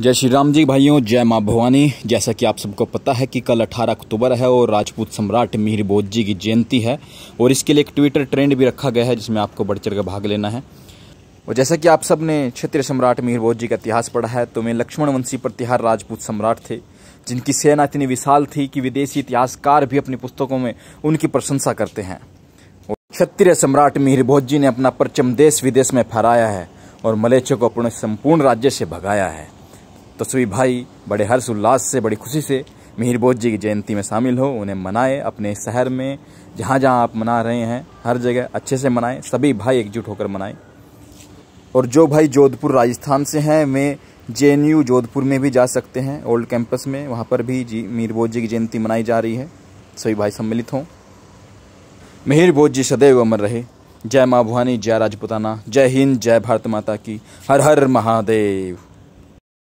जय श्री राम जी भाइयों जय माँ भवानी जैसा कि आप सबको पता है कि कल 18 अक्टूबर है और राजपूत सम्राट मिहिर बोध जी की जयंती है और इसके लिए एक ट्विटर ट्रेंड भी रखा गया है जिसमें आपको बढ़ चढ़ भाग लेना है और जैसा कि आप सब ने क्षेत्रीय सम्राट मिहिर बोध जी का इतिहास पढ़ा है तो मैं लक्ष्मण वंशी प्रतिहार राजपूत सम्राट थे जिनकी सेना इतनी विशाल थी कि विदेशी इतिहासकार भी अपनी पुस्तकों में उनकी प्रशंसा करते हैं और क्षत्रिय सम्राट मिहिर बोध जी ने अपना परचम देश विदेश में फहराया है और मलेच्छों को अपने संपूर्ण राज्य से भगाया है तस्वी तो भाई बड़े हर्ष उल्लास से बड़ी खुशी से मिहिर बोध जी की जयंती में शामिल हो उन्हें मनाए अपने शहर में जहाँ जहाँ आप मना रहे हैं हर जगह अच्छे से मनाएं सभी भाई एकजुट होकर मनाएं और जो भाई जोधपुर राजस्थान से हैं वे जे जोधपुर में भी जा सकते हैं ओल्ड कैंपस में वहाँ पर भी जी मिहिर बोध जी की जयंती मनाई जा रही है सभी भाई सम्मिलित हों मिहिर बोध जी सदैव अमर रहे जय माँ भवानी जय राजपुताना जय हिंद जय भारत माता की हर हर महादेव